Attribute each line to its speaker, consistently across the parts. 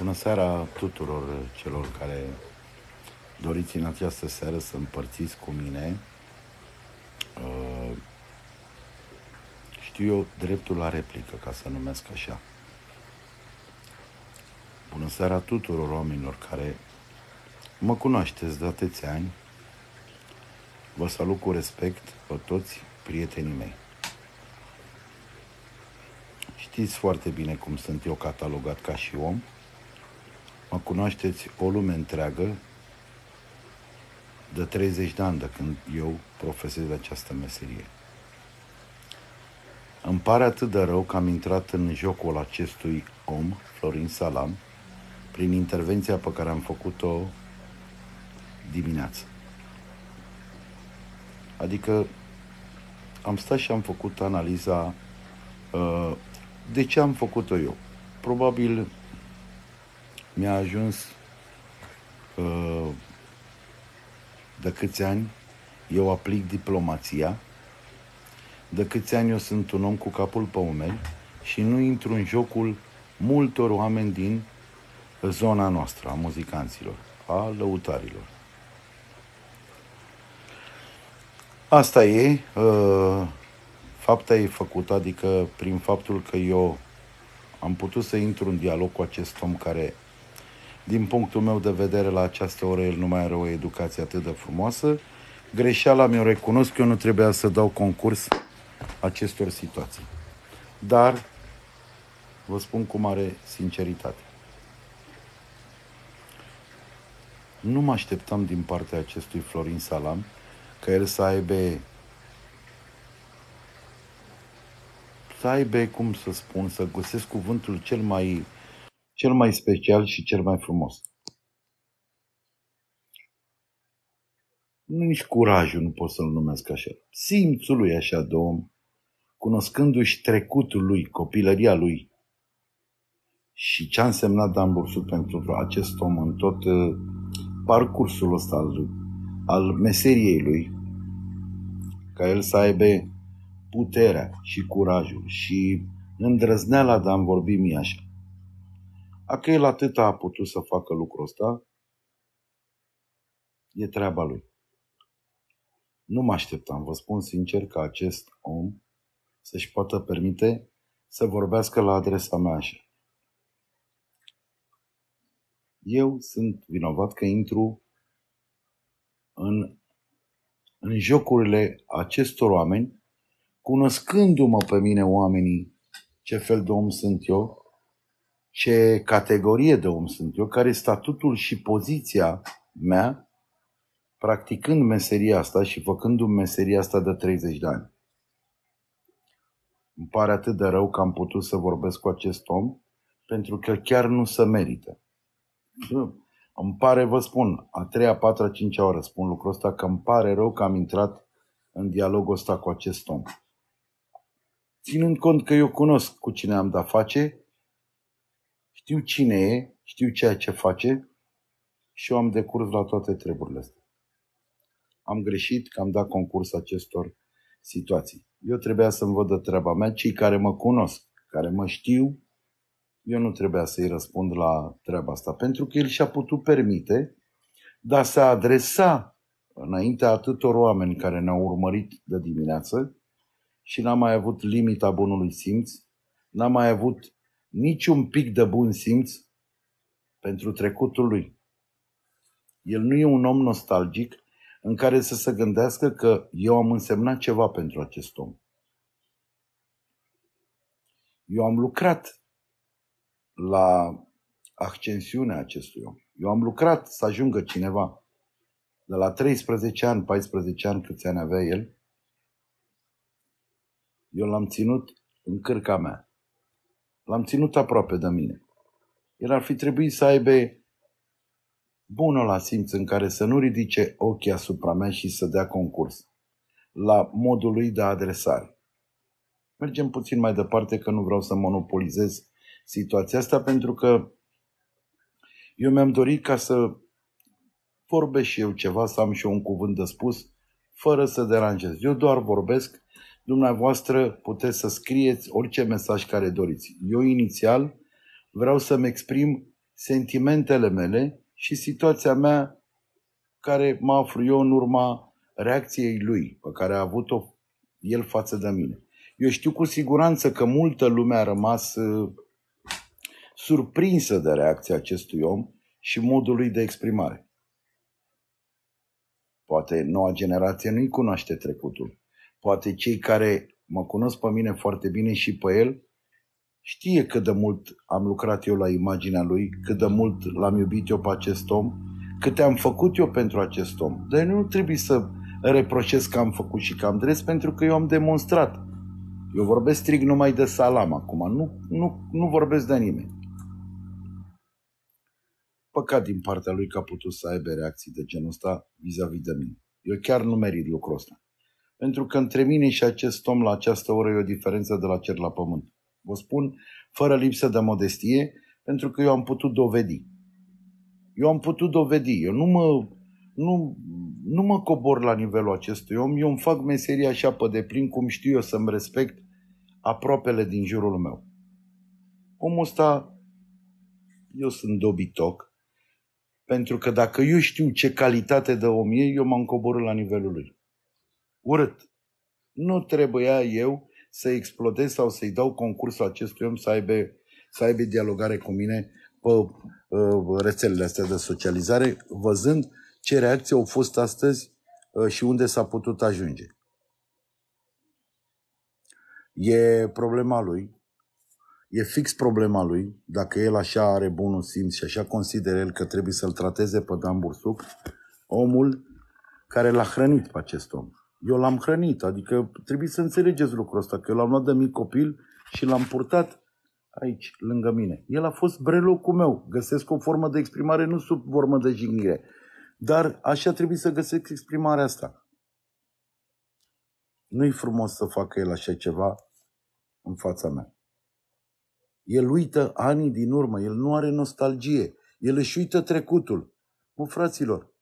Speaker 1: Bună seara tuturor celor care doriți în această seară să împărțiți cu mine. Uh, știu eu dreptul la replică, ca să numesc așa. Bună seara tuturor oamenilor care mă cunoașteți de atâția ani. Vă salut cu respect pe toți prietenii mei. Știți foarte bine cum sunt eu catalogat ca și om mă cunoașteți o lume întreagă de 30 de ani de când eu profesez această meserie. Îmi pare atât de rău că am intrat în jocul acestui om, Florin Salam, prin intervenția pe care am făcut-o dimineață. Adică am stat și am făcut analiza uh, de ce am făcut-o eu. Probabil mi-a ajuns uh, de câți ani eu aplic diplomația, de câți ani eu sunt un om cu capul pe umeri și nu intru în jocul multor oameni din zona noastră, a muzicanților, a lăutarilor. Asta e, uh, fapta e făcută, adică prin faptul că eu am putut să intru în dialog cu acest om care din punctul meu de vedere, la această oră el nu mai are o educație atât de frumoasă. Greșeala mi-o recunosc, eu nu trebuia să dau concurs acestor situații. Dar vă spun cu mare sinceritate. Nu mă așteptam din partea acestui Florin Salam că el să aibă să aibă, cum să spun, să găsesc cuvântul cel mai cel mai special și cel mai frumos. nici curajul nu pot să-l numesc așa. Simțul lui așa de om, cunoscându-și trecutul lui, copilăria lui și ce a însemnat Dan Bursu pentru acest om în tot uh, parcursul ăsta al, al meseriei lui, ca el să aibă puterea și curajul și îndrăzneala de a-mi vorbi mie așa. A că el atâta a putut să facă lucrul ăsta, e treaba lui. Nu mă așteptam, vă spun sincer, că acest om să-și poată permite să vorbească la adresa mea așa. Eu sunt vinovat că intru în, în jocurile acestor oameni, cunoscându-mă pe mine oamenii ce fel de om sunt eu, ce categorie de om sunt eu, care statutul și poziția mea, practicând meseria asta și făcându-mi meseria asta de 30 de ani. Îmi pare atât de rău că am putut să vorbesc cu acest om, pentru că chiar nu se merită. Îmi pare, vă spun, a treia, patra, cincea oră spun lucrul ăsta, că îmi pare rău că am intrat în dialogul ăsta cu acest om. Ținând cont că eu cunosc cu cine am de-a face știu cine e, știu ceea ce face și eu am decurs la toate treburile astea. Am greșit că am dat concurs acestor situații. Eu trebuia să-mi văd de treaba mea. Cei care mă cunosc, care mă știu, eu nu trebuia să-i răspund la treaba asta, pentru că el și-a putut permite, dar să adresa înaintea atâtor oameni care ne-au urmărit de dimineață și n a mai avut limita bunului simț, n a mai avut niciun pic de bun simț pentru trecutul lui. El nu e un om nostalgic în care să se gândească că eu am însemnat ceva pentru acest om. Eu am lucrat la accensiunea acestui om. Eu am lucrat să ajungă cineva de la 13 ani, 14 ani, câți ani avea el, eu l-am ținut în cârca mea. L-am ținut aproape de mine. El ar fi trebuit să aibă bunul la simț în care să nu ridice ochii asupra mea și să dea concurs la modul lui de adresare. Mergem puțin mai departe că nu vreau să monopolizez situația asta pentru că eu mi-am dorit ca să vorbesc și eu ceva, să am și eu un cuvânt de spus, fără să deranjez. Eu doar vorbesc Dumneavoastră puteți să scrieți orice mesaj care doriți. Eu inițial vreau să-mi exprim sentimentele mele și situația mea care mă aflu eu în urma reacției lui, pe care a avut-o el față de mine. Eu știu cu siguranță că multă lume a rămas ă, surprinsă de reacția acestui om și modul lui de exprimare. Poate noua generație nu-i cunoaște trecutul. Poate cei care mă cunosc pe mine foarte bine și pe el știe cât de mult am lucrat eu la imaginea lui, cât de mult l-am iubit eu pe acest om, cât am făcut eu pentru acest om. Dar nu trebuie să reproșez că am făcut și că am drept, pentru că eu am demonstrat. Eu vorbesc strict numai de salam acum, nu, nu, nu vorbesc de nimeni. Păcat din partea lui că a putut să aibă reacții de genul ăsta vis-a-vis de mine. Eu chiar nu merit lucrul ăsta pentru că între mine și acest om la această oră e o diferență de la cer la pământ. Vă spun, fără lipsă de modestie, pentru că eu am putut dovedi. Eu am putut dovedi. Eu nu mă, nu, nu mă cobor la nivelul acestui om. Eu îmi fac meseria așa pe deplin cum știu eu să-mi respect aproapele din jurul meu. Omul ăsta, eu sunt dobitoc, pentru că dacă eu știu ce calitate de om e, eu m-am coborât la nivelul lui urât. Nu trebuia eu să explodez sau să-i dau concursul acestui om să aibă, să aibă dialogare cu mine pe uh, rețelele astea de socializare, văzând ce reacții au fost astăzi uh, și unde s-a putut ajunge. E problema lui, e fix problema lui, dacă el așa are bunul simț și așa consideră el că trebuie să-l trateze pe Dan Bursuc, omul care l-a hrănit pe acest om. Eu l-am hrănit, adică trebuie să înțelegeți lucrul ăsta, că eu l-am luat de mic copil și l-am purtat aici, lângă mine. El a fost brelocul meu. Găsesc o formă de exprimare, nu sub formă de jignire. Dar așa trebuie să găsesc exprimarea asta. Nu-i frumos să facă el așa ceva în fața mea. El uită anii din urmă, el nu are nostalgie, el își uită trecutul. Mă, fraților,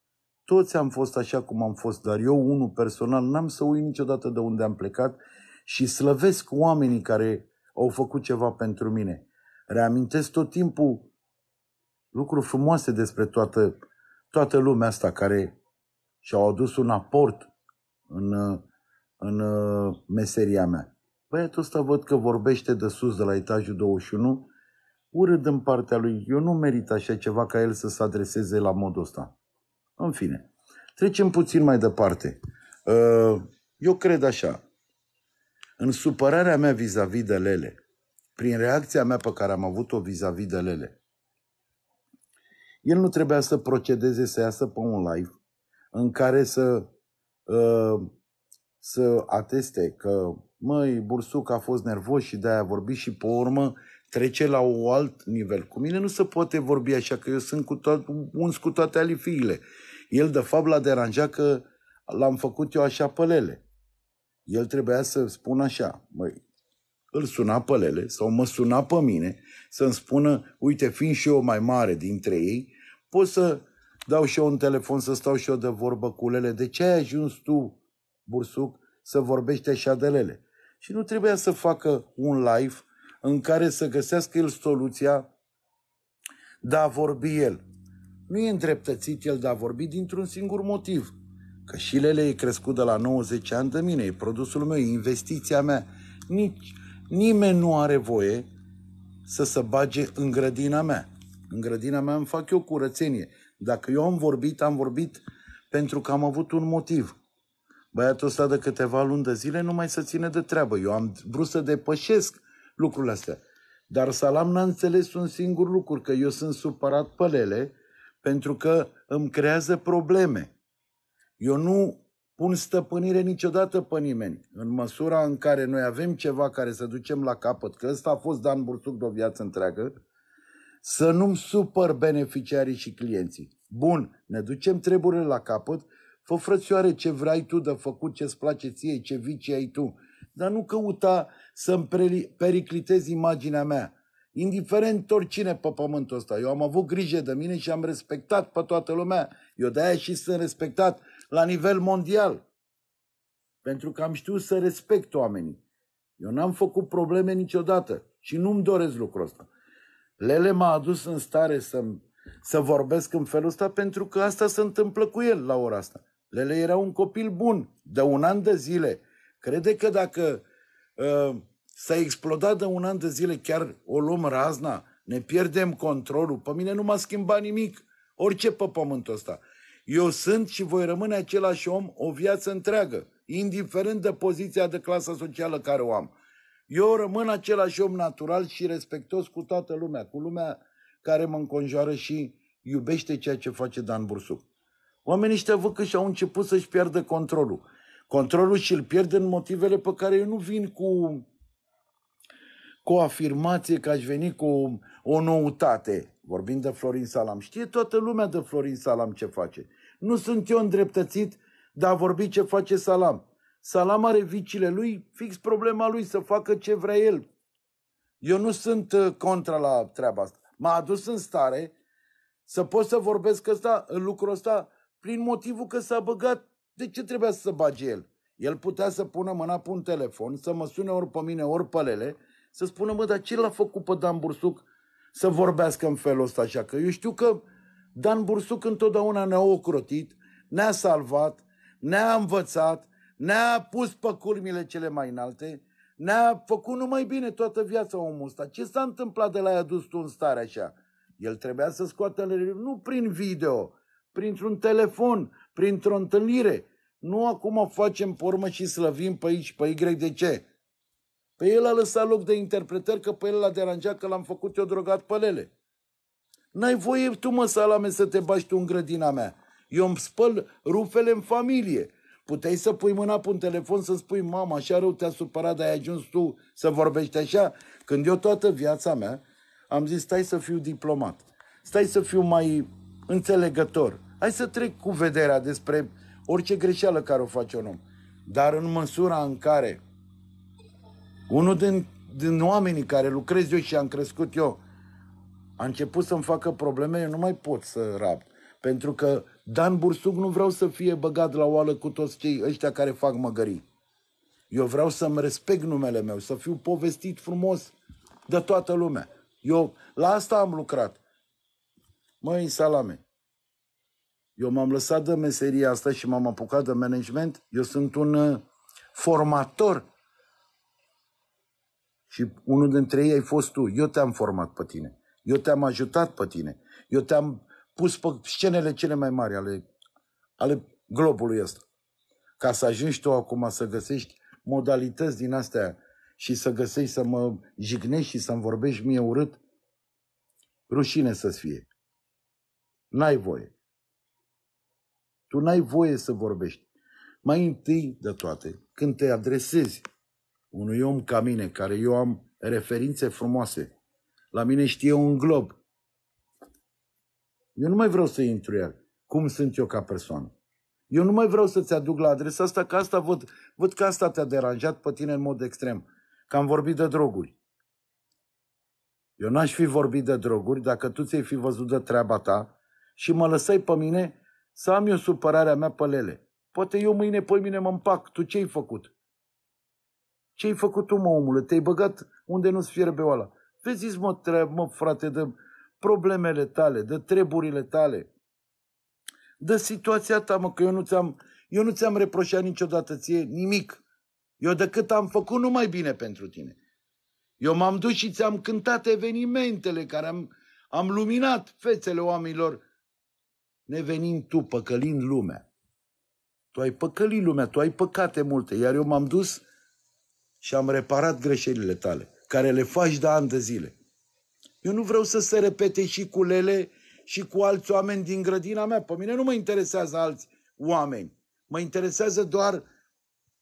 Speaker 1: toți am fost așa cum am fost, dar eu, unul personal, n-am să uit niciodată de unde am plecat și slăvesc oamenii care au făcut ceva pentru mine. Reamintesc tot timpul lucruri frumoase despre toată, toată lumea asta care și-au adus un aport în, în meseria mea. Băiatul ăsta văd că vorbește de sus, de la etajul 21, urât în partea lui. Eu nu merit așa ceva ca el să se adreseze la modul ăsta. În fine, trecem puțin mai departe. Uh, eu cred așa, în supărarea mea vis-a-vis de Lele, prin reacția mea pe care am avut-o vis-a-vis de Lele, el nu trebuia să procedeze, să iasă pe un live în care să, uh, să ateste că măi, Bursuc a fost nervos și de-aia a vorbit și pe urmă trece la un alt nivel. Cu mine nu se poate vorbi așa, că eu sunt cu to- uns cu toate alifiile. El, de fapt, l-a deranjat că l-am făcut eu așa pălele. El trebuia să spună așa, măi, îl suna pălele sau mă suna pe mine să-mi spună, uite, fiind și eu mai mare dintre ei, pot să dau și eu un telefon să stau și eu de vorbă cu lele. De ce ai ajuns tu, bursuc, să vorbești așa de lele? Și nu trebuia să facă un live în care să găsească el soluția de a vorbi el. Nu e îndreptățit el de a vorbi dintr-un singur motiv. Că și lele e crescut de la 90 ani de mine, e produsul meu, e investiția mea. Nici, nimeni nu are voie să se bage în grădina mea. În grădina mea îmi fac eu curățenie. Dacă eu am vorbit, am vorbit pentru că am avut un motiv. Băiatul ăsta de câteva luni de zile nu mai se ține de treabă. Eu am vrut să depășesc lucrurile astea. Dar Salam n-a înțeles un singur lucru, că eu sunt supărat pe lele pentru că îmi creează probleme. Eu nu pun stăpânire niciodată pe nimeni. În măsura în care noi avem ceva care să ducem la capăt, că ăsta a fost Dan Bursuc de o viață întreagă, să nu-mi supăr beneficiarii și clienții. Bun, ne ducem treburile la capăt, fă frățioare ce vrei tu de făcut, ce-ți place ție, ce vicii ai tu, dar nu căuta să-mi periclitez imaginea mea. Indiferent oricine pe pământul ăsta. Eu am avut grijă de mine și am respectat pe toată lumea. Eu de-aia și sunt respectat la nivel mondial. Pentru că am știut să respect oamenii. Eu n-am făcut probleme niciodată și nu-mi doresc lucrul ăsta. Lele m-a adus în stare să, să vorbesc în felul ăsta pentru că asta se întâmplă cu el la ora asta. Lele era un copil bun, de un an de zile, Crede că dacă uh, s-a explodat de un an de zile, chiar o luăm razna, ne pierdem controlul. Pe mine nu m-a schimbat nimic, orice pe pământul ăsta. Eu sunt și voi rămâne același om o viață întreagă, indiferent de poziția de clasă socială care o am. Eu rămân același om natural și respectos cu toată lumea, cu lumea care mă înconjoară și iubește ceea ce face Dan Bursuc. Oamenii ăștia văd că și-au început să-și piardă controlul. Controlul și-l pierd în motivele pe care eu nu vin cu, cu o afirmație că aș veni cu o noutate. vorbind de Florin Salam. Știe toată lumea de Florin Salam ce face. Nu sunt eu îndreptățit de a vorbi ce face Salam. Salam are vicile lui, fix problema lui să facă ce vrea el. Eu nu sunt uh, contra la treaba asta. M-a adus în stare să pot să vorbesc asta, lucrul ăsta prin motivul că s-a băgat de ce trebuia să se bage el? El putea să pună mâna pe un telefon, să mă sune ori pe mine, ori pe lele, să spună, mă, dar ce l-a făcut pe Dan Bursuc să vorbească în felul ăsta așa? Că eu știu că Dan Bursuc întotdeauna ne-a ocrotit, ne-a salvat, ne-a învățat, ne-a pus pe culmile cele mai înalte, ne-a făcut numai bine toată viața omul ăsta. Ce s-a întâmplat de la a dus tu în stare așa? El trebuia să scoată, nu prin video, printr-un telefon, printr-o întâlnire. Nu acum facem pormă și slăvim pe aici, pe Y, de ce? Pe el a lăsat loc de interpretări că pe el l-a deranjat că l-am făcut eu drogat pe lele. N-ai voie tu, mă, salame, să te bași tu în grădina mea. Eu îmi spăl rufele în familie. Puteai să pui mâna pe un telefon să spui, mama, așa rău te-a supărat, dar ai ajuns tu să vorbești așa? Când eu toată viața mea am zis, stai să fiu diplomat, stai să fiu mai înțelegător, Hai să trec cu vederea despre orice greșeală care o face un om. Dar în măsura în care unul din, din oamenii care lucrez eu și am crescut eu a început să-mi facă probleme, eu nu mai pot să rab, Pentru că Dan Bursuc nu vreau să fie băgat la oală cu toți cei ăștia care fac măgării. Eu vreau să-mi respect numele meu, să fiu povestit frumos de toată lumea. Eu la asta am lucrat. Măi, salame, eu m-am lăsat de meseria asta și m-am apucat de management. Eu sunt un uh, formator. Și unul dintre ei ai fost tu. Eu te-am format pe tine. Eu te-am ajutat pe tine. Eu te-am pus pe scenele cele mai mari ale, ale globului ăsta. Ca să ajungi tu acum să găsești modalități din astea și să găsești să mă jignești și să-mi vorbești mie urât, rușine să-ți fie. N-ai voie. Tu n-ai voie să vorbești. Mai întâi de toate, când te adresezi unui om ca mine, care eu am referințe frumoase, la mine știe un glob. Eu nu mai vreau să intru iar cum sunt eu ca persoană. Eu nu mai vreau să-ți aduc la adresa asta, că asta văd, văd că asta te-a deranjat pe tine în mod extrem. Că am vorbit de droguri. Eu n-aș fi vorbit de droguri dacă tu ți-ai fi văzut de treaba ta și mă lăsai pe mine să am eu supărarea mea pe lele. Poate eu mâine, poimine mă împac. Tu ce-ai făcut? Ce-ai făcut tu, mă, omule? Te-ai băgat unde nu-ți fierbe oala. Vezi, mă, tre- mă, frate, de problemele tale, de treburile tale, de situația ta, mă, că eu nu ți-am, eu nu ți-am reproșat niciodată ție nimic. Eu decât am făcut numai bine pentru tine. Eu m-am dus și ți-am cântat evenimentele care am, am luminat fețele oamenilor ne venim tu păcălind lumea. Tu ai păcălit lumea, tu ai păcate multe, iar eu m-am dus și am reparat greșelile tale, care le faci de ani de zile. Eu nu vreau să se repete și cu lele și cu alți oameni din grădina mea. Pe mine nu mă interesează alți oameni. Mă interesează doar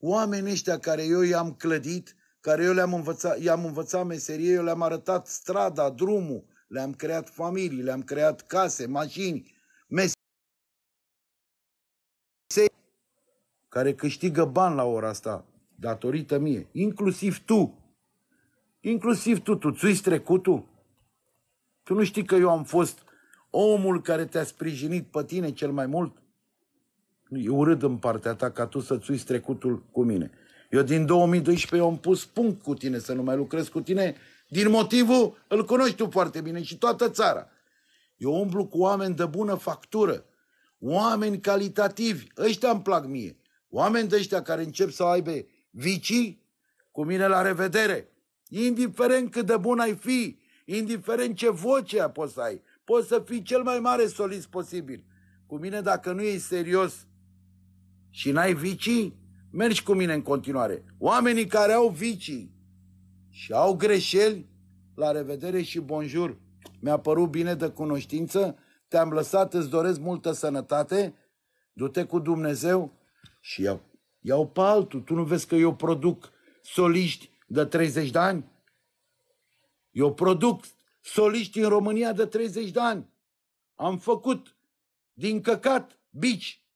Speaker 1: oamenii ăștia care eu i-am clădit, care eu le-am învățat, i-am învățat meserie, eu le-am arătat strada, drumul, le-am creat familii, le-am creat case, mașini, care câștigă bani la ora asta, datorită mie, inclusiv tu, inclusiv tu, tu ți-ai trecutul? Tu nu știi că eu am fost omul care te-a sprijinit pe tine cel mai mult? E urât în partea ta ca tu să-ți uiți trecutul cu mine. Eu din 2012 eu am pus punct cu tine să nu mai lucrez cu tine din motivul, îl cunoști tu foarte bine și toată țara. Eu umblu cu oameni de bună factură, oameni calitativi, ăștia îmi plac mie. Oameni de ăștia care încep să aibă vicii, cu mine la revedere. Indiferent cât de bun ai fi, indiferent ce voce poți să ai, poți să fii cel mai mare solist posibil. Cu mine, dacă nu ești serios și n-ai vicii, mergi cu mine în continuare. Oamenii care au vicii și au greșeli, la revedere și bonjur. Mi-a părut bine de cunoștință, te-am lăsat, îți doresc multă sănătate, du-te cu Dumnezeu, și iau, iau pe altul. Tu nu vezi că eu produc soliști de 30 de ani? Eu produc soliști în România de 30 de ani. Am făcut din căcat bici.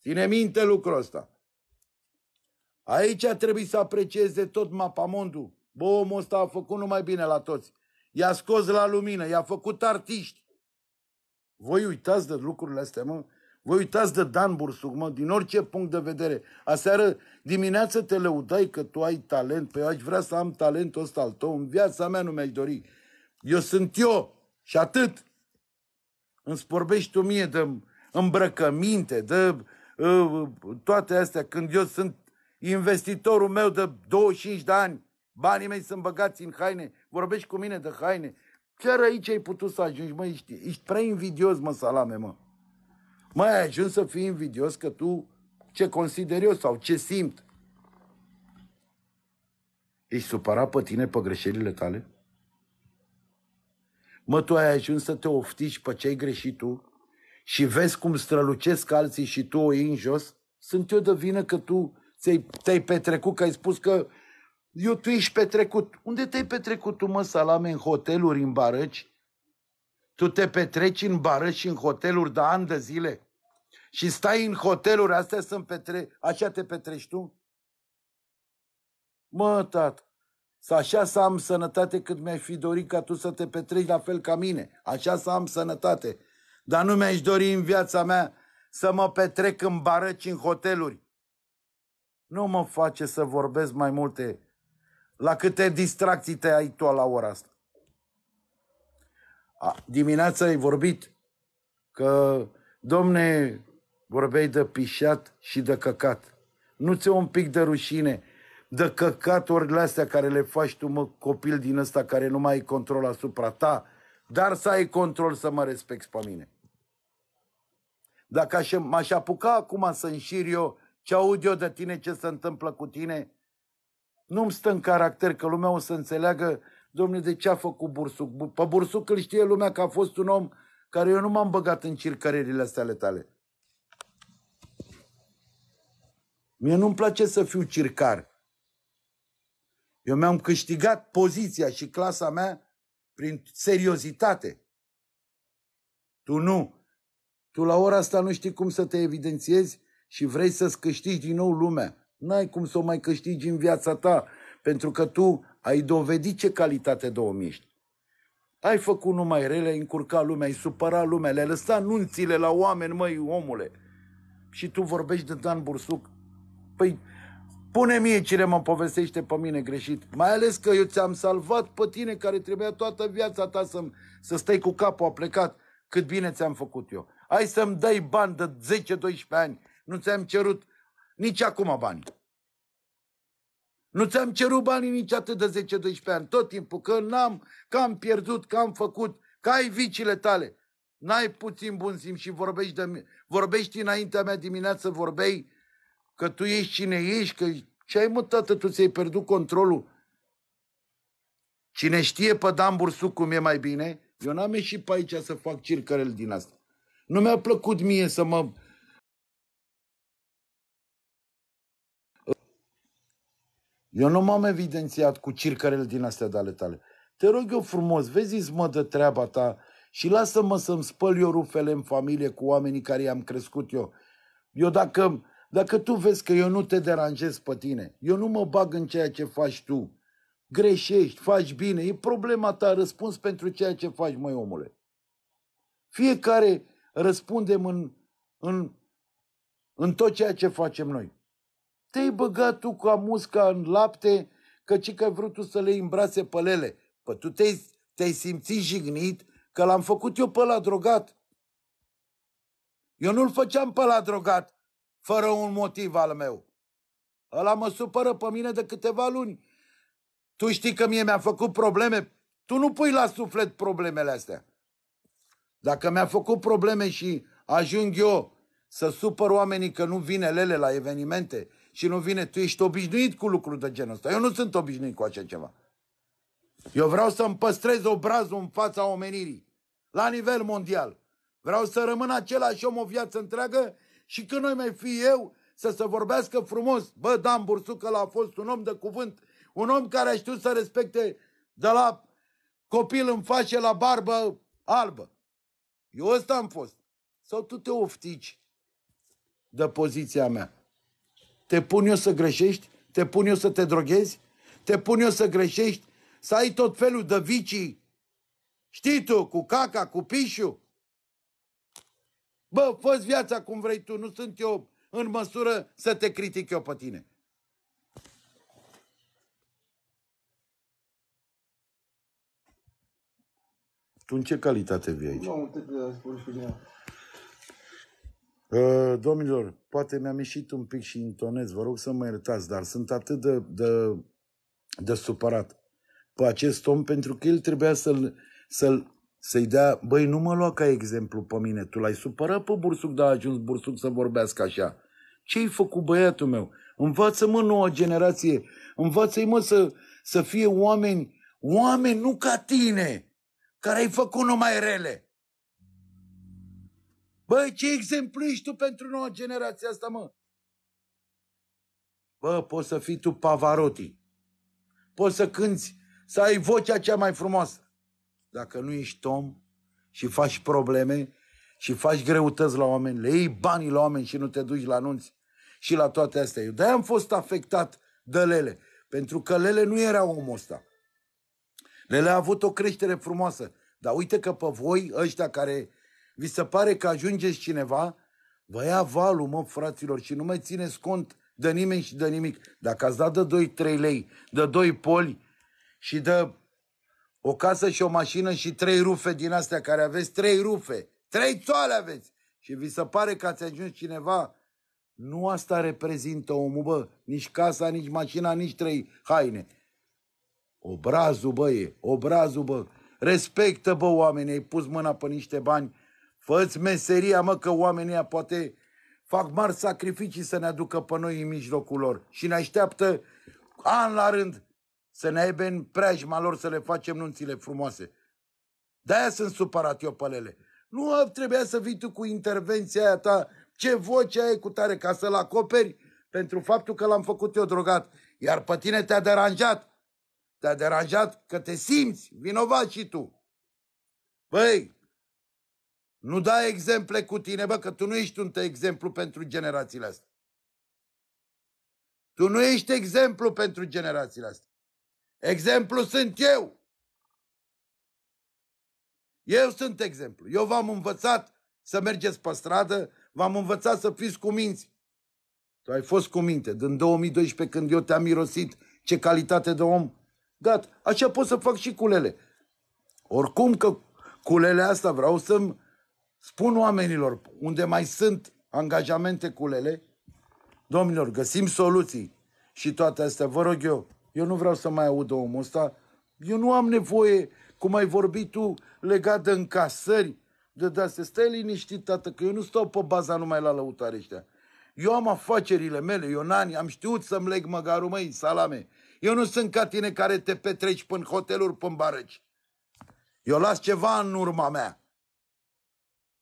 Speaker 1: Ține minte lucrul ăsta. Aici trebuie să aprecieze tot mapamondul. Bă, omul ăsta a făcut numai bine la toți. I-a scos la lumină, i-a făcut artiști. Voi uitați de lucrurile astea, mă? Vă uitați de Dan Bursuc, mă, din orice punct de vedere. Aseară dimineață te lăudai că tu ai talent. Păi eu aș vrea să am talentul ăsta al tău. În viața mea nu mi-aș dori. Eu sunt eu și atât. Îmi sporbești tu mie de îmbrăcăminte, de uh, toate astea. Când eu sunt investitorul meu de 25 de ani, banii mei sunt băgați în haine, vorbești cu mine de haine. Chiar aici ai putut să ajungi, mă, ești, ești prea invidios, mă, salame, mă. Mai ai ajuns să fii invidios că tu ce consider eu sau ce simt. Ești supărat pe tine pe greșelile tale? Mă, tu ai ajuns să te oftici pe ce ai greșit tu și vezi cum strălucesc alții și tu o iei în jos? Sunt eu de vină că tu ți-ai, te-ai petrecut, că ai spus că eu tu ești petrecut. Unde te-ai petrecut tu, mă, salame, în hoteluri, în barăci? Tu te petreci în barăci și în hoteluri de ani de zile? și stai în hoteluri, astea sunt petre... așa te petrești tu? Mă, tată, să așa să am sănătate cât mi-aș fi dorit ca tu să te petreci la fel ca mine. Așa să am sănătate. Dar nu mi-aș dori în viața mea să mă petrec în barăci, în hoteluri. Nu mă face să vorbesc mai multe. La câte distracții te ai tu la ora asta? A, dimineața ai vorbit că, domne, Vorbeai de pișat și de căcat. Nu ți-e un pic de rușine de căcaturile astea care le faci tu, mă, copil din ăsta care nu mai ai control asupra ta, dar să ai control să mă respecti pe mine. Dacă aș, m-aș apuca acum să înșir eu ce aud eu de tine, ce se întâmplă cu tine, nu-mi stă în caracter că lumea o să înțeleagă, domnule, de ce a făcut Bursuc. Pe Bursuc îl știe lumea că a fost un om care eu nu m-am băgat în circărerile astea ale tale. Mie nu-mi place să fiu circar. Eu mi-am câștigat poziția și clasa mea prin seriozitate. Tu nu. Tu la ora asta nu știi cum să te evidențiezi și vrei să-ți câștigi din nou lumea. N-ai cum să o mai câștigi în viața ta, pentru că tu ai dovedit ce calitate de om ești. Ai făcut numai rele, ai încurcat lumea, ai supărat lumea, le-ai lăsat nunțile la oameni, măi, omule. Și tu vorbești de Dan Bursuc. Păi pune mie cine mă povestește pe mine greșit. Mai ales că eu ți-am salvat pe tine care trebuia toată viața ta să, să stai cu capul a plecat. Cât bine ți-am făcut eu. Hai să-mi dai bani de 10-12 ani. Nu ți-am cerut nici acum bani. Nu ți-am cerut banii nici atât de 10-12 ani. Tot timpul că n-am, că am pierdut, că am făcut, că ai vicile tale. N-ai puțin bun simț și vorbești, de, vorbești înaintea mea dimineață, vorbei că tu ești cine ești, că ce ai mă, tată, tu ți-ai pierdut controlul. Cine știe pe Dan Bursuc cum e mai bine, eu n-am ieșit pe aici să fac circărel din asta. Nu mi-a plăcut mie să mă... Eu nu m-am evidențiat cu circărel din astea de ale tale. Te rog eu frumos, vezi mă de treaba ta și lasă-mă să-mi spăl eu rufele în familie cu oamenii care i-am crescut eu. Eu dacă dacă tu vezi că eu nu te deranjez pe tine, eu nu mă bag în ceea ce faci tu, greșești, faci bine, e problema ta, răspuns pentru ceea ce faci, măi omule. Fiecare răspundem în, în, în tot ceea ce facem noi. Te-ai băgat tu cu musca în lapte, căci că ai vrut tu să le îmbrase lele. Pă tu te-ai, te-ai simțit jignit că l-am făcut eu pe la drogat. Eu nu-l făceam pe la drogat fără un motiv al meu. Ăla mă supără pe mine de câteva luni. Tu știi că mie mi-a făcut probleme. Tu nu pui la suflet problemele astea. Dacă mi-a făcut probleme și ajung eu să supăr oamenii că nu vine Lele la evenimente și nu vine, tu ești obișnuit cu lucruri de genul ăsta. Eu nu sunt obișnuit cu așa ceva. Eu vreau să-mi păstrez obrazul în fața omenirii, la nivel mondial. Vreau să rămân același om o viață întreagă și când noi mai fi eu să se vorbească frumos. Bă, Dan Bursucă a fost un om de cuvânt, un om care a știut să respecte de la copil în fașe la barbă albă. Eu ăsta am fost. Sau tu te oftici de poziția mea. Te pun eu să greșești? Te pun eu să te droghezi? Te pun eu să greșești? Să ai tot felul de vicii? Știi tu, cu caca, cu pișu? Bă, fă viața cum vrei tu, nu sunt eu în măsură să te critic eu pe tine. Tu în ce calitate vii aici? Nu, Uh, domnilor, poate mi-am ieșit un pic și intonez, vă rog să mă iertați, dar sunt atât de, de, de supărat pe acest om pentru că el trebuia să-l, să-l să-i dea, băi, nu mă lua ca exemplu pe mine, tu l-ai supărat pe bursuc, dar a ajuns bursuc să vorbească așa. Ce-ai făcut băiatul meu? Învață-mă noua generație, învață-i mă să, să fie oameni, oameni nu ca tine, care ai făcut numai rele. Băi, ce exemplu ești tu pentru noua generație asta, mă? Bă, poți să fii tu Pavarotti. Poți să cânți, să ai vocea cea mai frumoasă. Dacă nu ești om și faci probleme și faci greutăți la oameni, le iei banii la oameni și nu te duci la anunți și la toate astea. Eu de-aia am fost afectat de Lele, pentru că Lele nu era omul ăsta. Lele a avut o creștere frumoasă, dar uite că pe voi, ăștia care vi se pare că ajungeți cineva, vă ia valul, mă, fraților, și nu mai țineți cont de nimeni și de nimic. Dacă ați dat de 2-3 lei, de 2 poli și de o casă și o mașină și trei rufe din astea care aveți, trei rufe, trei toale aveți și vi se pare că ați ajuns cineva, nu asta reprezintă omul, bă, nici casa, nici mașina, nici trei haine. Obrazul, bă, e, obrazul, bă. Respectă, bă, oamenii, ai pus mâna pe niște bani, fă-ți meseria, mă, că oamenii poate fac mari sacrificii să ne aducă pe noi în mijlocul lor și ne așteaptă an la rând să ne aibă în preajma lor să le facem nunțile frumoase. De-aia sunt supărat eu pălele. Nu trebuia să vii tu cu intervenția aia ta, ce voce ai cu tare, ca să-l acoperi pentru faptul că l-am făcut eu drogat. Iar pe tine te-a deranjat. Te-a deranjat că te simți vinovat și tu. Băi, nu dai exemple cu tine, bă, că tu nu ești un exemplu pentru generațiile astea. Tu nu ești exemplu pentru generațiile astea. Exemplu sunt eu. Eu sunt exemplu. Eu v-am învățat să mergeți pe stradă, v-am învățat să fiți cu minți. Tu ai fost cu minte. Din 2012, când eu te-am mirosit ce calitate de om, gat, așa pot să fac și culele. Oricum că culele asta vreau să-mi spun oamenilor unde mai sunt angajamente culele, domnilor, găsim soluții și toate astea, vă rog eu, eu nu vreau să mai aud omul ăsta. Eu nu am nevoie, cum ai vorbit tu, legat de încasări, de de se Stai liniștit, tată, că eu nu stau pe baza numai la lăutare ăștia. Eu am afacerile mele, eu nani, am știut să-mi leg măgarul măi, salame. Eu nu sunt ca tine care te petreci până hoteluri, până barăci. Eu las ceva în urma mea.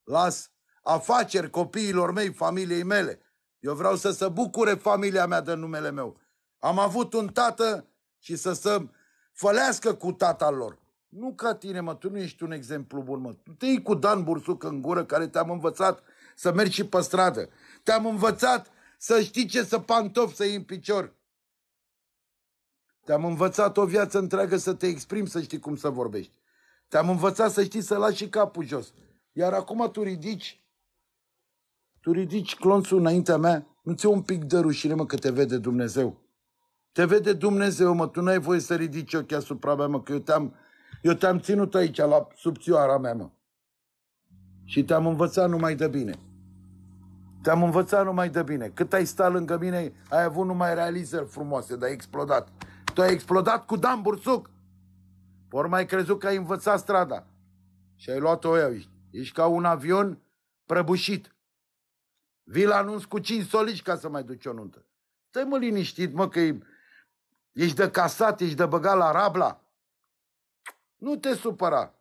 Speaker 1: Las afaceri copiilor mei, familiei mele. Eu vreau să se bucure familia mea de numele meu. Am avut un tată și să se fălească cu tata lor. Nu ca tine, mă, tu nu ești un exemplu bun, mă. Tu te iei cu Dan Bursuc în gură, care te-am învățat să mergi și pe stradă. Te-am învățat să știi ce să pantofi, să iei în picior. Te-am învățat o viață întreagă să te exprimi, să știi cum să vorbești. Te-am învățat să știi să lași și capul jos. Iar acum tu ridici, tu ridici clonțul înaintea mea, nu ți un pic de rușine, mă, că te vede Dumnezeu. Te vede Dumnezeu, mă, tu n-ai voie să ridici ochii asupra mea, mă, că eu te-am, eu te-am ținut aici, la subțioara mea, mă. Și te-am învățat numai de bine. Te-am învățat numai de bine. Cât ai stat lângă mine, ai avut numai realizări frumoase, dar ai explodat. Tu ai explodat cu Dan Bursuc. Ori mai crezut că ai învățat strada. Și ai luat-o eu. Ești ca un avion prăbușit. Vi-l anunț cu cinci solici ca să mai duci o nuntă. Stai mă liniștit, mă, că e Ești de casat, ești de băgat la rabla. Nu te supăra.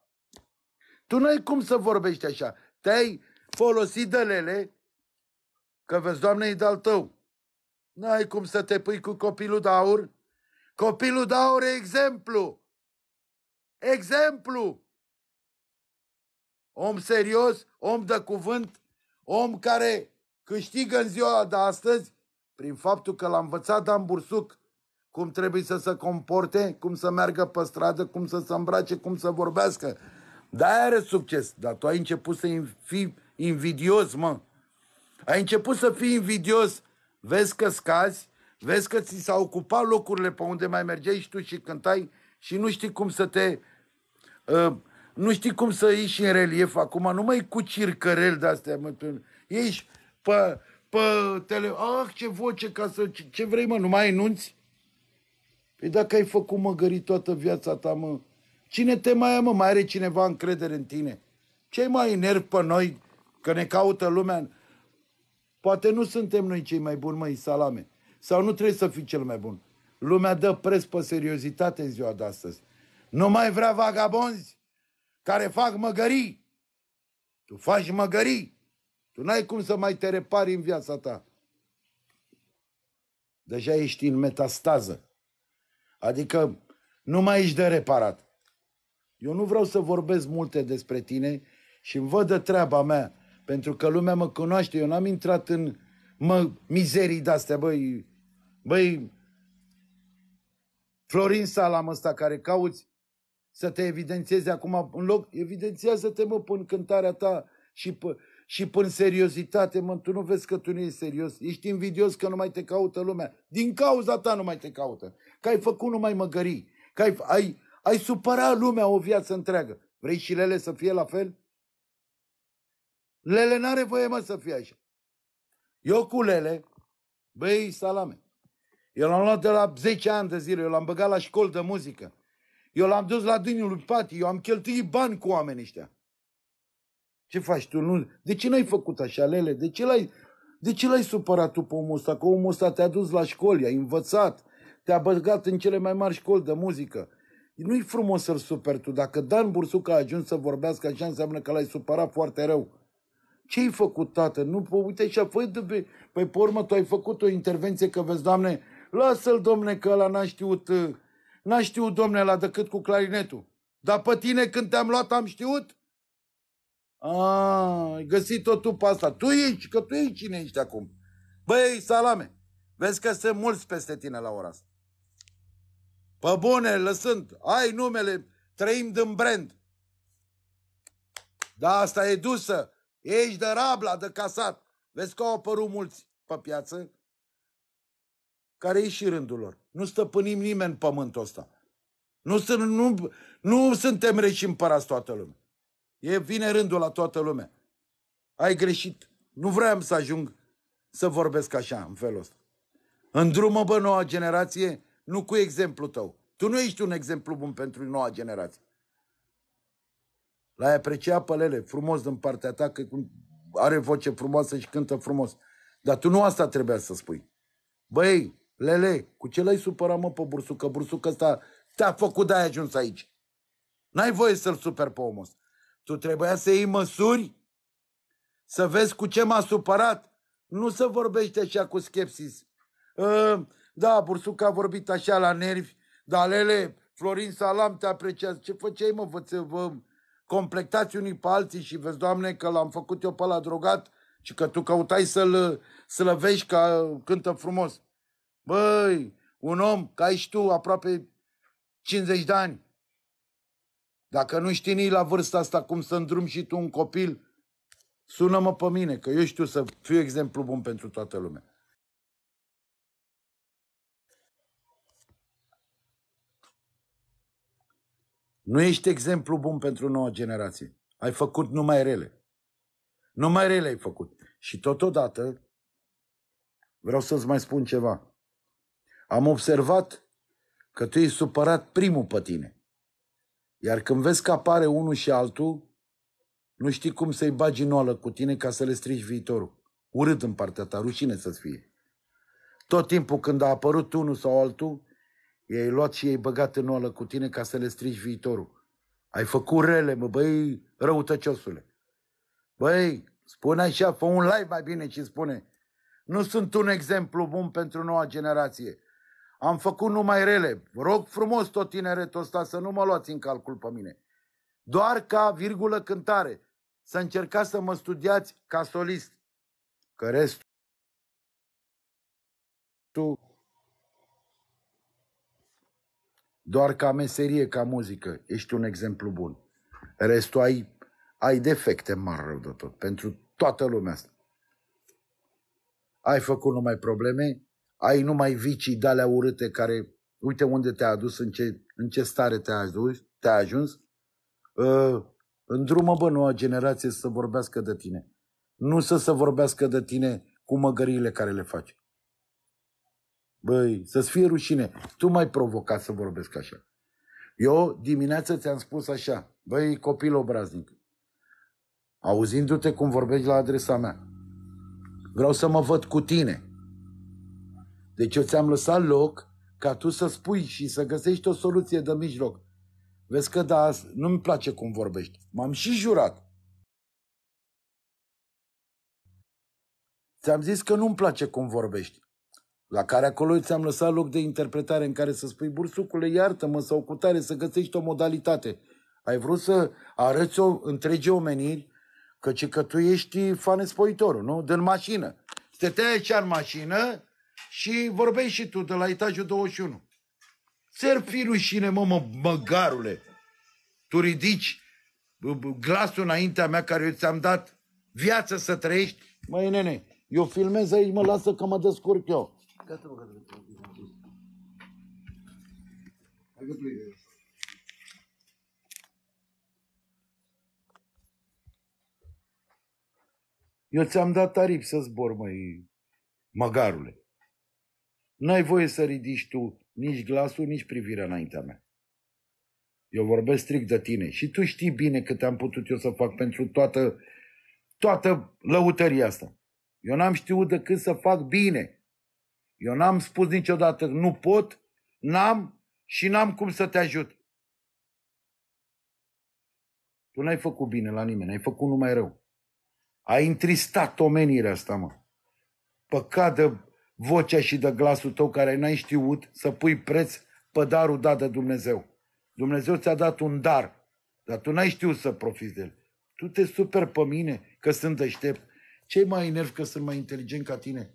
Speaker 1: Tu n-ai cum să vorbești așa. Te-ai folosit de lele, că vezi, Doamne, e de-al tău. N-ai cum să te pui cu copilul de aur. Copilul de aur e exemplu. Exemplu. Om serios, om de cuvânt, om care câștigă în ziua de astăzi prin faptul că l-a învățat Dan Bursuc cum trebuie să se comporte, cum să meargă pe stradă, cum să se îmbrace, cum să vorbească. Da, are succes, dar tu ai început să fii invidios, mă. Ai început să fii invidios. Vezi că scazi, vezi că ți s-au ocupat locurile pe unde mai mergeai și tu și cântai și nu știi cum să te... Uh, nu știi cum să ieși în relief acum, nu mai cu circărel de-astea, mă. Ești pe, pe tele... Ah, ce voce, ca să... Ce vrei, mă, nu mai enunți? Păi dacă ai făcut măgări toată viața ta, mă, cine te mai amă? Mai are cineva încredere în tine? ce mai enerv pe noi că ne caută lumea? Poate nu suntem noi cei mai buni, măi, salame. Sau nu trebuie să fii cel mai bun. Lumea dă pres pe seriozitate în ziua de astăzi. Nu mai vrea vagabonzi care fac măgării. Tu faci măgării. Tu n-ai cum să mai te repari în viața ta. Deja ești în metastază. Adică nu mai ești de reparat. Eu nu vreau să vorbesc multe despre tine și îmi văd de treaba mea, pentru că lumea mă cunoaște. Eu n-am intrat în mă, mizerii de-astea, băi, băi, Florin Salam ăsta care cauți să te evidențiezi acum în loc, evidențiază-te mă până cântarea ta și, p- și până seriozitate, mă, tu nu vezi că tu nu ești serios, ești invidios că nu mai te caută lumea, din cauza ta nu mai te caută că ai făcut numai măgării, că ai, ai, ai supărat lumea o viață întreagă. Vrei și Lele să fie la fel? Lele n-are voie mă să fie așa. Eu cu Lele, băi, salame. Eu l-am luat de la 10 ani de zile, eu l-am băgat la școli de muzică. Eu l-am dus la dâniul lui Pati, eu am cheltuit bani cu oamenii ăștia. Ce faci tu? Nu? De ce n-ai făcut așa, Lele? De ce l-ai, de ce l-ai supărat tu pe omul ăsta? Că omul ăsta te-a dus la școli, ai învățat, te-a băgat în cele mai mari școli de muzică. Nu-i frumos să-l superi tu. Dacă Dan Bursuc a ajuns să vorbească așa, înseamnă că l-ai supărat foarte rău. Ce-ai făcut, tată? Nu, pă, uite și apoi, pe, păi, pe urmă, tu ai făcut o intervenție că vezi, doamne, lasă-l, domne, că ăla n-a știut, ă, n-a știut, domne, la decât cu clarinetul. Dar pe tine, când te-am luat, am știut? A, ai găsit tot tu pe asta. Tu ești, că tu ești cine ești acum. Băi, salame, vezi că sunt mulți peste tine la ora asta. Pă bune, lăsând, ai numele, trăim din brand. Da, asta e dusă. Ești de rabla, de casat. Vezi că au apărut mulți pe piață, care e și rândul lor. Nu stăpânim nimeni pământul ăsta. Nu, sunt, nu, nu suntem reși împărați toată lumea. E vine rândul la toată lumea. Ai greșit. Nu vreau să ajung să vorbesc așa, în felul ăsta. drumă, bă, noua generație nu cu exemplu tău. Tu nu ești un exemplu bun pentru noua generație. L-ai apreciat pălele, frumos din partea ta, că are voce frumoasă și cântă frumos. Dar tu nu asta trebuia să spui. Băi, Lele, cu ce l-ai supărat mă pe bursucă? Bursucă ăsta te-a făcut de ai ajuns aici. N-ai voie să-l super pe omul ăsta. Tu trebuia să iei măsuri să vezi cu ce m-a supărat. Nu să vorbești așa cu skepsis. Uh, da, Bursuca a vorbit așa la nervi, dar lele, Florin Salam te apreciază. Ce făceai, mă, vă, vă completați unii pe alții și vezi, Doamne, că l-am făcut eu pe la drogat și că tu căutai să-l slăvești ca cântă frumos. Băi, un om ca ai și tu aproape 50 de ani, dacă nu știi nici la vârsta asta cum să îndrumi și tu un copil, sună-mă pe mine, că eu știu să fiu exemplu bun pentru toată lumea. Nu ești exemplu bun pentru noua generație. Ai făcut numai rele. Numai rele ai făcut. Și totodată vreau să-ți mai spun ceva. Am observat că tu ești supărat primul pe tine. Iar când vezi că apare unul și altul, nu știi cum să-i bagi în oală cu tine ca să le strici viitorul. Urât în partea ta, rușine să-ți fie. Tot timpul când a apărut unul sau altul, I-ai luat și i-ai băgat în oală cu tine ca să le strici viitorul. Ai făcut rele, mă, băi, răutăciosule. Băi, spune așa, fă un live mai bine și spune. Nu sunt un exemplu bun pentru noua generație. Am făcut numai rele. Rog frumos tot tineretul ăsta să nu mă luați în calcul pe mine. Doar ca virgulă cântare. Să încercați să mă studiați ca solist. Că restul... doar ca meserie, ca muzică, ești un exemplu bun. Restul ai, ai defecte mari rău de tot, pentru toată lumea asta. Ai făcut numai probleme, ai numai vicii de alea urâte care, uite unde te-a adus, în ce, în ce stare te-a ajuns, te-a ajuns. Uh, drumă, bă, noua generație să vorbească de tine. Nu să se vorbească de tine cu măgăriile care le faci. Băi, să-ți fie rușine. Tu m-ai provocat să vorbesc așa. Eu dimineața ți-am spus așa. Băi, copil obraznic, auzindu-te cum vorbești la adresa mea, vreau să mă văd cu tine. Deci eu ți-am lăsat loc ca tu să spui și să găsești o soluție de mijloc. Vezi că da, nu-mi place cum vorbești. M-am și jurat. Ți-am zis că nu-mi place cum vorbești la care acolo ți-am lăsat loc de interpretare în care să spui, bursucule, iartă-mă sau cu tare, să găsești o modalitate. Ai vrut să arăți o întregi omeniri căci că tu ești fan spoitorul, nu? Din mașină. Stăteai aici în mașină și vorbeai și tu de la etajul 21. Ți-ar fi rușine, mă, mă, măgarule. Tu ridici glasul înaintea mea care eu ți-am dat viață să trăiești. Măi, nene, eu filmez aici, mă lasă că mă descurc eu. Gata, mă, gata, gata. Hai că plec. Eu ți-am dat tarif să zbor, mai măgarule. N-ai voie să ridici tu nici glasul, nici privirea înaintea mea. Eu vorbesc strict de tine și tu știi bine cât am putut eu să fac pentru toată, toată lăutăria asta. Eu n-am știut decât să fac bine. Eu n-am spus niciodată nu pot, n-am și n-am cum să te ajut. Tu n-ai făcut bine la nimeni, ai făcut numai rău. Ai întristat omenirea asta, mă. Păcat de vocea și de glasul tău care n-ai știut să pui preț pe darul dat de Dumnezeu. Dumnezeu ți-a dat un dar, dar tu n-ai știut să profiți de el. Tu te super pe mine că sunt deștept. ce mai nervi că sunt mai inteligent ca tine?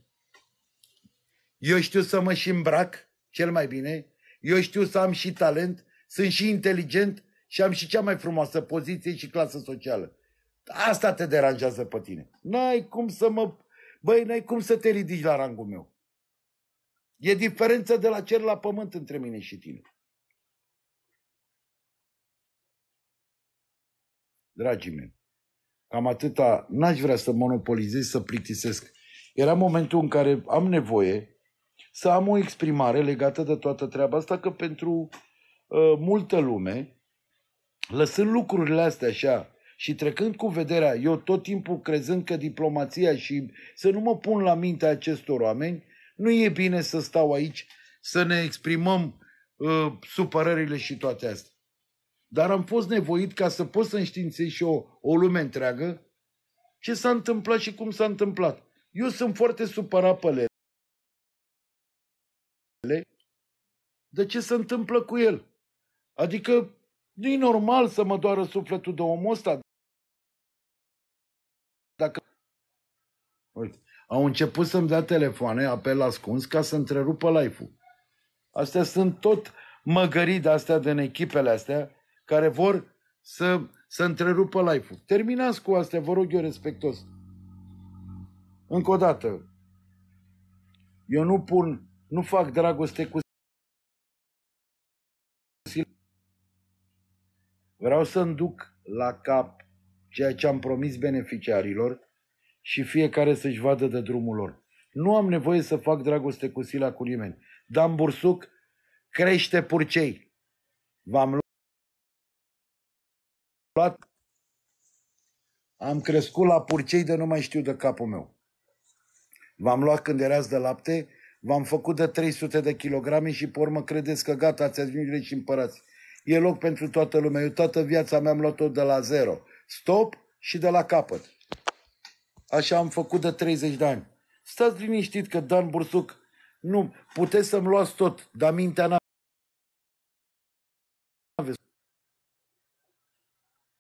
Speaker 1: Eu știu să mă și îmbrac cel mai bine, eu știu să am și talent, sunt și inteligent și am și cea mai frumoasă poziție și clasă socială. Asta te deranjează pe tine. N-ai cum să mă... Băi, n-ai cum să te ridici la rangul meu. E diferență de la cer la pământ între mine și tine. Dragii mei, cam atâta, n-aș vrea să monopolizez, să plictisesc. Era momentul în care am nevoie să am o exprimare legată de toată treaba asta, că pentru uh, multă lume, lăsând lucrurile astea așa și trecând cu vederea, eu tot timpul crezând că diplomația și să nu mă pun la mintea acestor oameni, nu e bine să stau aici să ne exprimăm uh, supărările și toate astea. Dar am fost nevoit ca să pot să înștiințez și o, o lume întreagă ce s-a întâmplat și cum s-a întâmplat. Eu sunt foarte supărat pe de ce se întâmplă cu el. Adică nu e normal să mă doară sufletul de omul ăsta. Dacă... Uite, au început să-mi dea telefoane, apel ascuns, ca să întrerupă live-ul. Astea sunt tot măgării de astea, din echipele astea, care vor să, să întrerupă live-ul. Terminați cu astea, vă rog eu respectos. Încă o dată, eu nu pun, nu fac dragoste cu Vreau să îmi duc la cap ceea ce am promis beneficiarilor și fiecare să-și vadă de drumul lor. Nu am nevoie să fac dragoste cu sila cu nimeni. Dan Bursuc crește purcei. V-am luat. Am crescut la purcei de nu mai știu de capul meu. V-am luat când erați de lapte, v-am făcut de 300 de kilograme și pe urmă credeți că gata, ați ajuns și împărați e loc pentru toată lumea. Eu toată viața mea am luat-o de la zero. Stop și de la capăt. Așa am făcut de 30 de ani. Stați liniștit că Dan Bursuc, nu, puteți să-mi luați tot, dar mintea n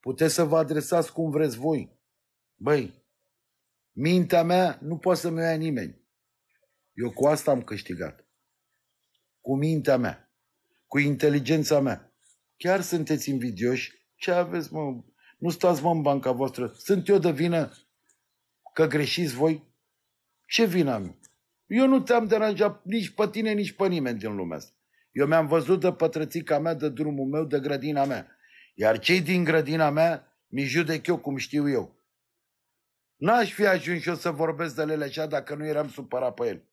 Speaker 1: Puteți să vă adresați cum vreți voi. Băi, mintea mea nu poate să-mi ia nimeni. Eu cu asta am câștigat. Cu mintea mea. Cu inteligența mea. Chiar sunteți invidioși? Ce aveți, mă? Nu stați, mă, în banca voastră. Sunt eu de vină că greșiți voi? Ce vină am? Eu nu te-am deranjat nici pe tine, nici pe nimeni din lumea asta. Eu mi-am văzut de pătrățica mea, de drumul meu, de grădina mea. Iar cei din grădina mea mi judec eu cum știu eu. N-aș fi ajuns eu să vorbesc de lele așa dacă nu eram supărat pe el.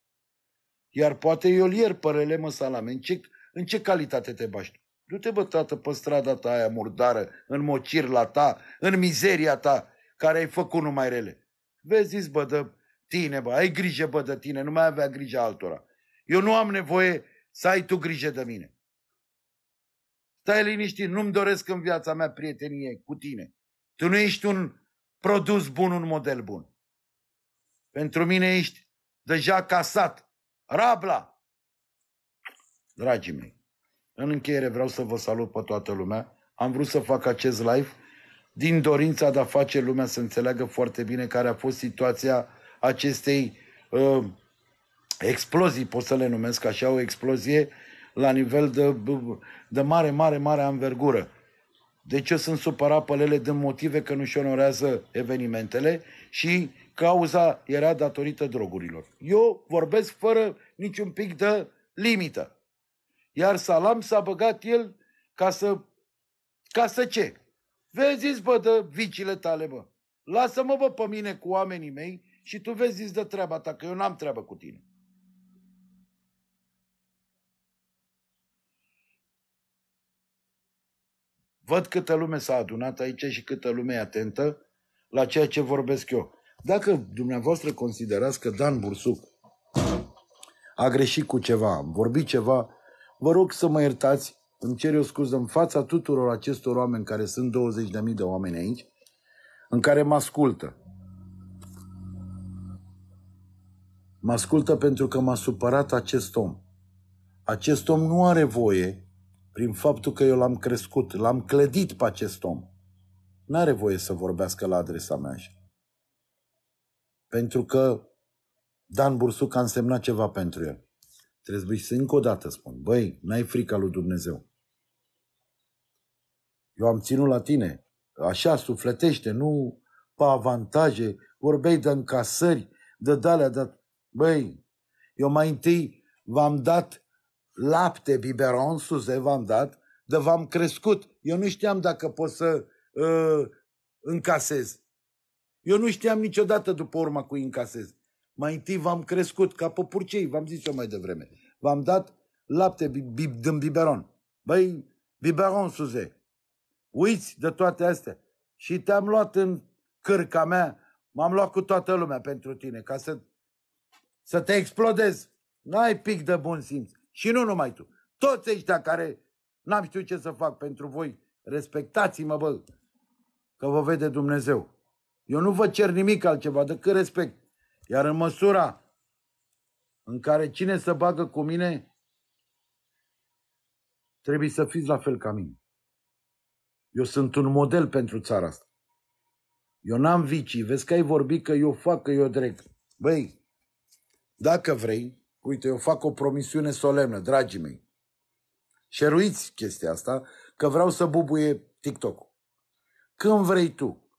Speaker 1: Iar poate eu îl ier pe mă, În ce, în ce calitate te baști? Du-te, bă, tată, pe strada ta aia murdară, în mocirla ta, în mizeria ta, care ai făcut numai rele. Vezi, zis, bă, de tine, bă, ai grijă, bă, de tine, nu mai avea grijă altora. Eu nu am nevoie să ai tu grijă de mine. Stai liniștit, nu-mi doresc în viața mea prietenie cu tine. Tu nu ești un produs bun, un model bun. Pentru mine ești deja casat. Rabla! Dragii mei, în încheiere vreau să vă salut pe toată lumea. Am vrut să fac acest live din dorința de a face lumea să înțeleagă foarte bine care a fost situația acestei uh, explozii, pot să le numesc așa, o explozie la nivel de, de mare, mare, mare anvergură. Deci ce sunt supărat pe lele din motive că nu-și onorează evenimentele și cauza era datorită drogurilor. Eu vorbesc fără niciun pic de limită. Iar Salam s-a băgat el ca să... Ca să ce? Vezi, bă, de vicile tale, bă. Lasă-mă, bă, pe mine cu oamenii mei și tu vezi de treaba ta, că eu n-am treabă cu tine. Văd câtă lume s-a adunat aici și câtă lume e atentă la ceea ce vorbesc eu. Dacă dumneavoastră considerați că Dan Bursuc a greșit cu ceva, am vorbit ceva Vă rog să mă iertați, îmi cer eu scuză în fața tuturor acestor oameni care sunt 20.000 de oameni aici, în care mă ascultă. Mă ascultă pentru că m-a supărat acest om. Acest om nu are voie, prin faptul că eu l-am crescut, l-am clădit pe acest om. Nu are voie să vorbească la adresa mea așa. Pentru că Dan Bursuc a însemnat ceva pentru el. Trebuie să încă o dată spun, băi, n-ai frica lui Dumnezeu. Eu am ținut la tine, așa sufletește, nu pe avantaje, vorbei de încasări, de dalea, dar, Băi, eu mai întâi v-am dat lapte, biberon, suze v-am dat, de v-am crescut. Eu nu știam dacă pot să uh, încasez. Eu nu știam niciodată după urma cu încasez. Mai întâi v-am crescut ca pe purcei, v-am zis eu mai devreme. V-am dat lapte bi- din biberon. Băi, biberon, suze, uiți de toate astea. Și te-am luat în cârca mea, m-am luat cu toată lumea pentru tine, ca să, să te explodez. N-ai pic de bun simț. Și nu numai tu. Toți ăștia care n-am știut ce să fac pentru voi, respectați-mă, bă, că vă vede Dumnezeu. Eu nu vă cer nimic altceva decât respect. Iar în măsura în care cine să bagă cu mine, trebuie să fiți la fel ca mine. Eu sunt un model pentru țara asta. Eu n-am vicii. Vezi că ai vorbit că eu fac, că eu drept. Băi, dacă vrei, uite, eu fac o promisiune solemnă, dragii mei. Șeruiți chestia asta, că vreau să bubuie TikTok-ul. Când vrei tu.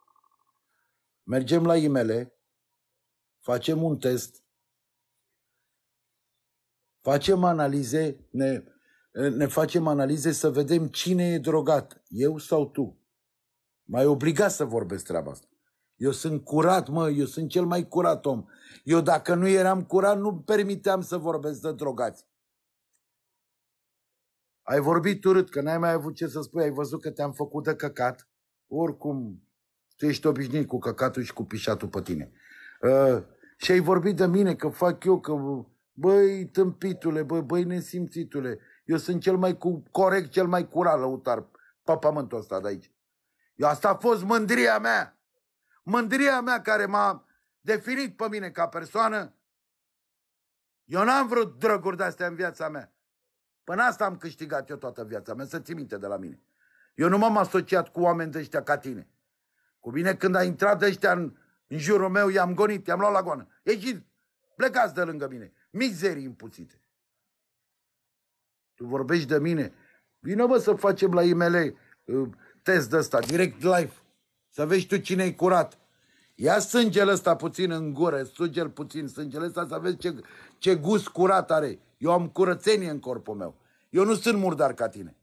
Speaker 1: Mergem la imele, facem un test, facem analize, ne, ne facem analize să vedem cine e drogat, eu sau tu. Mai ai obligat să vorbesc treaba asta. Eu sunt curat, mă, eu sunt cel mai curat om. Eu dacă nu eram curat, nu permiteam să vorbesc de drogați. Ai vorbit urât, că n-ai mai avut ce să spui, ai văzut că te-am făcut de căcat. Oricum, tu ești obișnuit cu căcatul și cu pișatul pe tine. Uh, și ai vorbit de mine că fac eu, că băi tâmpitule, băi, băi nesimțitule, eu sunt cel mai cu, corect, cel mai curat lăutar pe pământul ăsta de aici. Eu, asta a fost mândria mea. Mândria mea care m-a definit pe mine ca persoană. Eu n-am vrut drăguri de-astea în viața mea. Până asta am câștigat eu toată viața mea, să ți minte de la mine. Eu nu m-am asociat cu oameni de ăștia ca tine. Cu mine când a intrat ăștia în în jurul meu i-am gonit, i-am luat la goană. Ieșiți, plecați de lângă mine. Mizerii impuțite. Tu vorbești de mine. Vină mă să facem la IML uh, test de ăsta, direct live. Să vezi tu cine e curat. Ia sângele ăsta puțin în gură, suge-l puțin sângele ăsta să vezi ce, ce gust curat are. Eu am curățenie în corpul meu. Eu nu sunt murdar ca tine.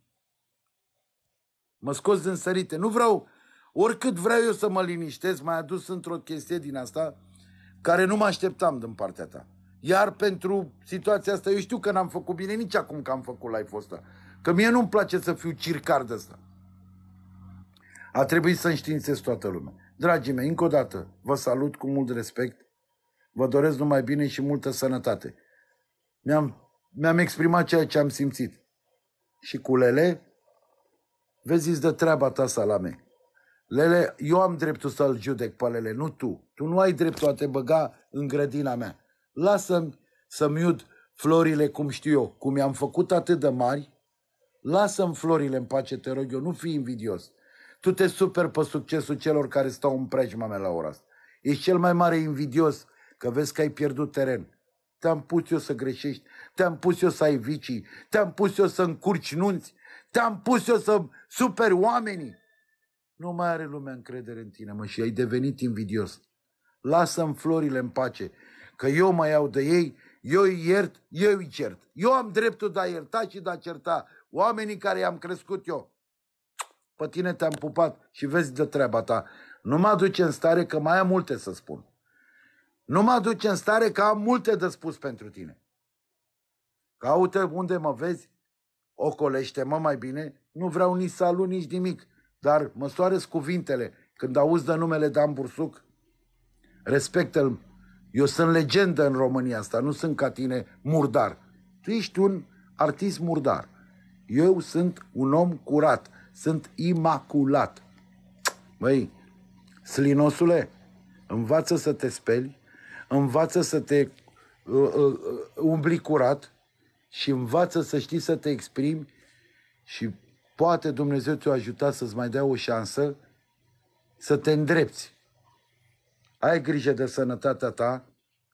Speaker 1: Mă scoți din sărite. Nu vreau Oricât vreau eu să mă liniștesc, m-ai adus într-o chestie din asta care nu mă așteptam din partea ta. Iar pentru situația asta, eu știu că n-am făcut bine nici acum că am făcut live-ul ăsta. Că mie nu-mi place să fiu circar de ăsta. A trebuit să înștiințez toată lumea. Dragii mei, încă o dată, vă salut cu mult respect. Vă doresc numai bine și multă sănătate. Mi-am, mi-am exprimat ceea ce am simțit. Și cu lele, vezi de treaba ta, salame. Lele, eu am dreptul să-l judec pe Lele, nu tu. Tu nu ai dreptul a te băga în grădina mea. Lasă-mi să-mi iud florile cum știu eu, cum i-am făcut atât de mari. Lasă-mi florile în pace, te rog eu, nu fi invidios. Tu te super pe succesul celor care stau în preajma mea la ora asta. Ești cel mai mare invidios că vezi că ai pierdut teren. Te-am pus eu să greșești, te-am pus eu să ai vicii, te-am pus eu să încurci nunți, te-am pus eu să superi oamenii. Nu mai are lumea încredere în tine, mă, și ai devenit invidios. Lasă-mi florile în pace, că eu mai iau de ei, eu îi iert, eu îi cert. Eu am dreptul de a ierta și de a certa oamenii care i-am crescut eu. Pe tine te-am pupat și vezi de treaba ta. Nu mă aduce în stare că mai am multe să spun. Nu mă aduce în stare că am multe de spus pentru tine. Caută unde mă vezi, ocolește-mă mai bine, nu vreau nici salut, nici nimic dar mă măsoară cuvintele. Când auzi de numele Dan Bursuc, respectă-l. Eu sunt legendă în România asta, nu sunt ca tine murdar. Tu ești un artist murdar. Eu sunt un om curat, sunt imaculat. Băi, slinosule, învață să te speli, învață să te uh, uh, uh umbli curat și învață să știi să te exprimi și poate Dumnezeu te-a ajutat să-ți mai dea o șansă să te îndrepți. Ai grijă de sănătatea ta,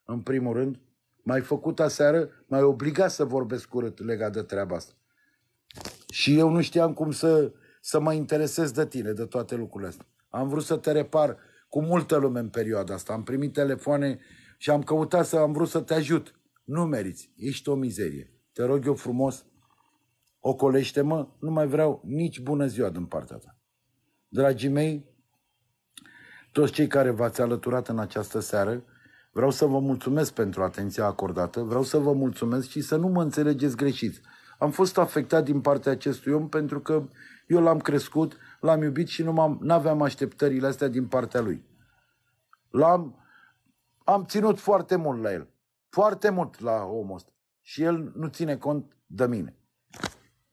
Speaker 1: în primul rând. M-ai făcut aseară, m-ai obligat să vorbesc curat legat de treaba asta. Și eu nu știam cum să, să mă interesez de tine, de toate lucrurile astea. Am vrut să te repar cu multă lume în perioada asta. Am primit telefoane și am căutat să am vrut să te ajut. Nu meriți, ești o mizerie. Te rog eu frumos, ocolește-mă, nu mai vreau nici bună ziua din partea ta. Dragii mei, toți cei care v-ați alăturat în această seară, vreau să vă mulțumesc pentru atenția acordată, vreau să vă mulțumesc și să nu mă înțelegeți greșit. Am fost afectat din partea acestui om pentru că eu l-am crescut, l-am iubit și nu aveam așteptările astea din partea lui. L-am, am ținut foarte mult la el, foarte mult la omul ăsta și el nu ține cont de mine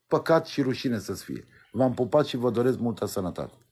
Speaker 1: păcat și rușine să-ți fie. V-am pupat și vă doresc multă sănătate.